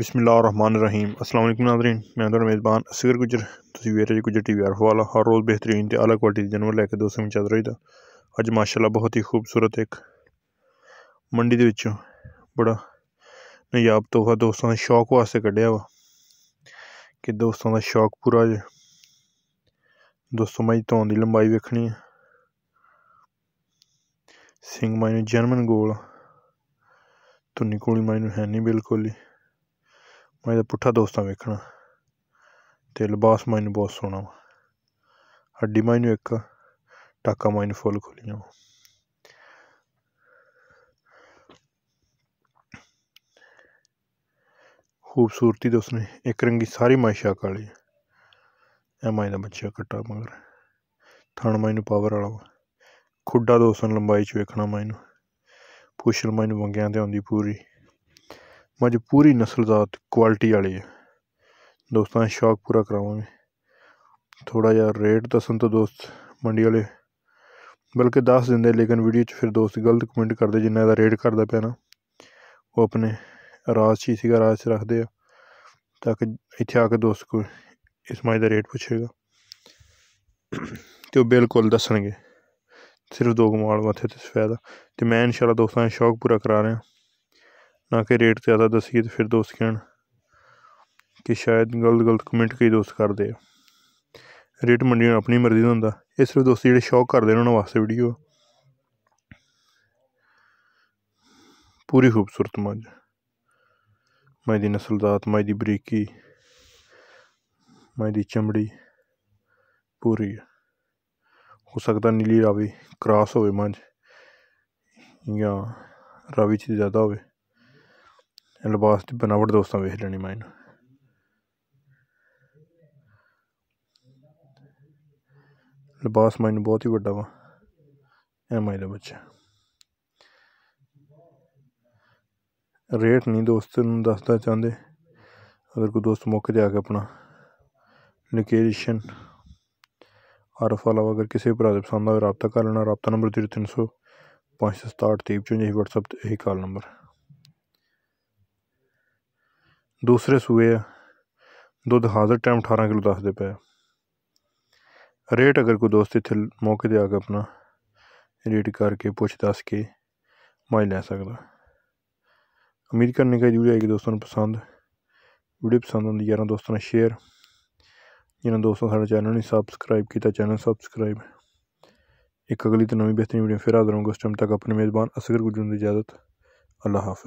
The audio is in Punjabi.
ਰਹਿਮਾਨ ਰਹੀਮ ਅਸਲਾਮ ਅਲੈਕੁਮ ਨਾਜ਼ਰੀਨ ਮੈਂ ਤੁਹਾਡਾ ਮੇਜ਼ਬਾਨ ਅਸਗਰ ਗੁਜਰ ਤੁਸੀਂ ਵੇਖ ਰਹੇ ਜੀ ਗੁਜਰ ਟੀਵੀ ਆਰਫ ਵਾਲਾ ਹਰ ਰੋਜ਼ ਬਿਹਤਰੀਨ ਤੇ ਆਲਾ ਕੁਆਲਿਟੀ ਦੇ ਜਾਨਵਰ ਲੈ ਕੇ ਦੋਸਤਾਂ ਵਿੱਚ ਚੱਲ ਰਹੀ ਦਾ ਅੱਜ ਮਾਸ਼ਾਅੱਲਾ ਬਹੁਤ ਹੀ ਖੂਬਸੂਰਤ ਇੱਕ ਮੰਡੀ ਦੇ ਵਿੱਚੋਂ ਬੜਾ ਨਾਯਾਬ ਤੋਹਫਾ ਦੋਸਤਾਂ ਦੇ ਸ਼ੌਕ ਵਾਸਤੇ ਕੱਢਿਆ ਵਾ ਕਿ ਦੋਸਤਾਂ ਦਾ ਸ਼ੌਕ ਪੂਰਾ ਜੇ ਦੋਸਤੋ ਮੈਂ ਤੋਂ ਦੀ ਲੰਬਾਈ ਵੇਖਣੀ ਹੈ ਸਿੰਘ ਮੈਨੂੰ ਜਰਮਨ ਗੋਲ ਤੁਨੀ ਕੋਲੀ ਮੈਨੂੰ ਹੈ ਨਹੀਂ ਬਿਲਕੁਲ ਹੀ ਮੈਂ ਤਾਂ ਪੁੱਠਾ ਦੋਸਤਾਂ ਵੇਖਣਾ ਤੇ ਲਿਬਾਸ ਮੈਨੂੰ ਬਹੁਤ ਸੋਹਣਾ ਵਾ ਹੱਡੀ ਮੈਨੂੰ ਇੱਕ ਟਾਕਾ ਮੈਨੂੰ ਫੁੱਲ ਖੁੱਲੀਆਂ ਖੂਬਸੂਰਤੀ ਦੇ ਉਸਨੇ ਇੱਕ ਰੰਗੀ ਸਾਰੀ ਮਾਇਸ਼ਾ ਕਾਲੀ ਐ ਮੈਂ ਦਾ ਬੱਚਾ ਕੱਟਾ ਮਗਰ ਥਣ ਮੈਨੂੰ ਪਾਵਰ ਵਾਲਾ ਖੁੱਡਾ ਦੋਸਨ ਲੰਬਾਈ ਚ ਵੇਖਣਾ ਮੈਨੂੰ ਪੁਸ਼ਲ ਮੈਨੂੰ ਵੰਗਿਆਂ ਤੇ ਆਉਂਦੀ ਪੂਰੀ ਮੱਝ ਪੂਰੀ ਨਸਲਦਾਰ ਦਾ ਕੁਆਲਿਟੀ ਵਾਲੀ ਹੈ ਦੋਸਤਾਂ ਸ਼ੌਕ ਪੂਰਾ ਕਰਾਵਾਂਗੇ ਥੋੜਾ ਜਿਹਾ ਰੇਟ ਦੱਸਣ ਤੋਂ ਦੋਸਤ ਮੰਡੀ ਵਾਲੇ ਬਲਕਿ ਦੱਸ ਦਿੰਦੇ ਲੇਕਿਨ ਵੀਡੀਓ 'ਚ ਫਿਰ ਦੋਸਤ ਗਲਤ ਕਮੈਂਟ ਕਰਦੇ ਜਿੰਨਾ ਦਾ ਰੇਟ ਕਰਦਾ ਪਿਆ ਨਾ ਉਹ ਆਪਣੇ ਰਾਜ ਸੀ ਸੀਗਾ ਰਾਜ ਰੱਖਦੇ ਆ ਤਾਂ ਕਿ ਇੱਥੇ ਆ ਕੇ ਦੋਸਤ ਕੋਲ ਇਸ ਮਾਈ ਦਾ ਰੇਟ ਪੁੱਛੇਗਾ ਤੇ ਉਹ ਬਿਲਕੁਲ ਦੱਸਣਗੇ ਸਿਰਫ ਦੋ ਕਮਾਲ ਮੱਥੇ ਤੇ ਸਫੈਦਾ ਤੇ ਮੈਂ ਇਨਸ਼ਾਅੱਲਾ ਦੋਸਤਾਂ ਦਾ ਸ਼ੌਕ ਪੂਰਾ ਕਰਾ ਰਿਹਾ ਨਾ ਕਿ ਰੇਟ ਜ਼ਿਆਦਾ ਦਸੀਏ ਤੇ ਫਿਰ ਦੋਸਤ ਕਹਿਣ ਕਿ ਸ਼ਾਇਦ ਗਲਤ ਗਲਤ ਕਮੈਂਟ ਕਈ ਦੋਸਤ ਕਰਦੇ ਆ ਰੇਟ ਮੰਡੀ ਨੂੰ ਆਪਣੀ ਮਰਜ਼ੀ ਦਾ ਹੁੰਦਾ ਇਹ ਸਿਰਫ ਦੋਸਤ ਜਿਹੜੇ ਸ਼ੌਕ ਕਰਦੇ ਉਹਨਾਂ ਵਾਸਤੇ ਵੀਡੀਓ ਪੂਰੀ ਖੂਬਸੂਰਤ ਮੱਜ ਮੈਂ ਦੀ ਨਸਲ ਦਾ ਆਤਮਾ ਦੀ ਬਰੀਕੀ ਮੈਂ ਦੀ ਚਮੜੀ ਪੂਰੀ ਹੋ ਸਕਦਾ ਨੀਲੀ ਰਾਵੀ ਕ੍ਰਾਸ ਹੋਵੇ ਮੱਜ ਜਾਂ ਰਾਵੀ ਚ ਜ਼ਿਆਦਾ ਹੋਵੇ ਲਿਬਾਸ ਦੀ ਬਨਾਵਟ ਦੋਸਤਾਂ ਵੇਖ ਲੈਣੀ ਮੈਂ ਲਿਬਾਸ ਮੈਂ ਬਹੁਤ ਹੀ ਵੱਡਾ ਵਾ ਐਮ ਆਈ ਦਾ ਬੱਚਾ ਰੇਟ ਨਹੀਂ ਦੋਸਤ ਨੂੰ ਦੱਸਦਾ ਚਾਹੁੰਦੇ ਅਗਰ ਕੋਈ ਦੋਸਤ ਮੌਕੇ ਤੇ ਆ ਕੇ ਆਪਣਾ ਲੋਕੇਸ਼ਨ ਆਰਫ ਫਾਲੋ ਅਗਰ ਕਿਸੇ ਭਰਾ ਦੇ ਪਸੰਦ ਆਵੇ ਰਾਬਤਾ ਕਰ ਲੈਣਾ ਰਾਬਤਾ ਨੰਬਰ 365 567 23 54 WhatsApp ਤੇ ਇਹ ਕਾਲ ਨੰਬਰ दूसरे सूए दुध हाजिर टाइम अठारह किलो दस दे पे रेट अगर कोई दोस्त इतने मौके पर आकर अपना रेट करके पुछ दस के मज लै सकता उम्मीद करने का जरूरी है कि दोस्तों पसंद वीडियो पसंद आती यार दोस्तों ने शेयर जिन्हें दोस्तों सा चैनल नहीं सबसक्राइब किया चैनल सबसक्राइब एक अगली तो नवी बेहतरीन वीडियो फिर हाजिर होगा उस टाइम तक अपने मेजबान असगर गुजरन की इजाजत अल्लाह हाफ